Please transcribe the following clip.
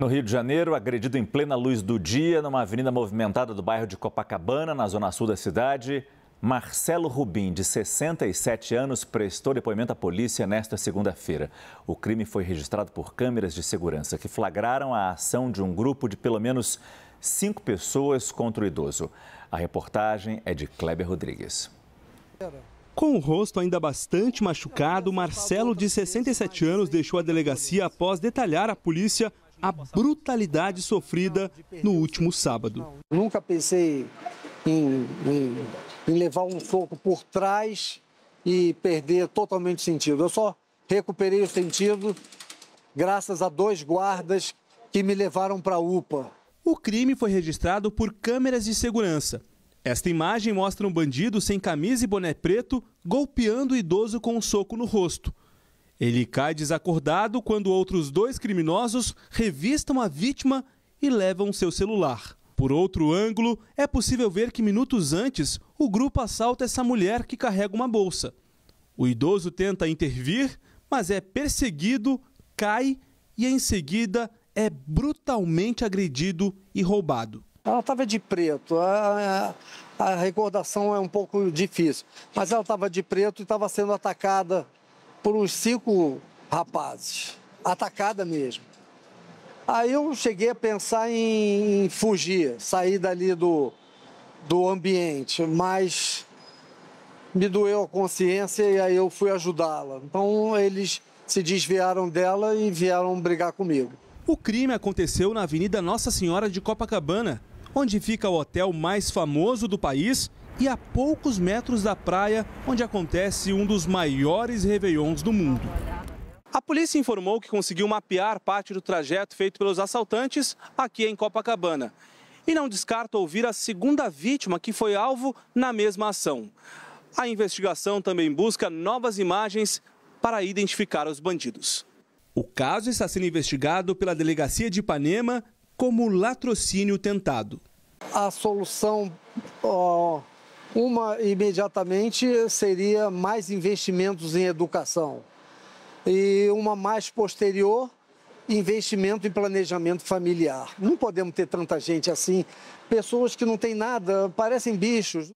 No Rio de Janeiro, agredido em plena luz do dia, numa avenida movimentada do bairro de Copacabana, na zona sul da cidade, Marcelo Rubim, de 67 anos, prestou depoimento à polícia nesta segunda-feira. O crime foi registrado por câmeras de segurança que flagraram a ação de um grupo de pelo menos cinco pessoas contra o idoso. A reportagem é de Kleber Rodrigues. Com o rosto ainda bastante machucado, Marcelo, de 67 anos, deixou a delegacia após detalhar à polícia a brutalidade sofrida no último sábado. Nunca pensei em, em, em levar um soco por trás e perder totalmente o sentido. Eu só recuperei o sentido graças a dois guardas que me levaram para a UPA. O crime foi registrado por câmeras de segurança. Esta imagem mostra um bandido sem camisa e boné preto golpeando o idoso com um soco no rosto. Ele cai desacordado quando outros dois criminosos revistam a vítima e levam seu celular. Por outro ângulo, é possível ver que minutos antes, o grupo assalta essa mulher que carrega uma bolsa. O idoso tenta intervir, mas é perseguido, cai e em seguida é brutalmente agredido e roubado. Ela estava de preto, a, a, recordação é um pouco difícil, mas ela estava de preto e estava sendo atacada por uns cinco rapazes, atacada mesmo. Aí eu cheguei a pensar em fugir, sair dali do, do ambiente, mas me doeu a consciência e aí eu fui ajudá-la. Então eles se desviaram dela e vieram brigar comigo. O crime aconteceu na Avenida Nossa Senhora de Copacabana, onde fica o hotel mais famoso do país e a poucos metros da praia onde acontece um dos maiores réveillons do mundo. A polícia informou que conseguiu mapear parte do trajeto feito pelos assaltantes aqui em Copacabana. E não descarta ouvir a segunda vítima que foi alvo na mesma ação. A investigação também busca novas imagens para identificar os bandidos. O caso está sendo investigado pela Delegacia de Ipanema como latrocínio tentado. A solução uma, imediatamente, seria mais investimentos em educação. E uma mais posterior, investimento em planejamento familiar. Não podemos ter tanta gente assim, pessoas que não têm nada, parecem bichos.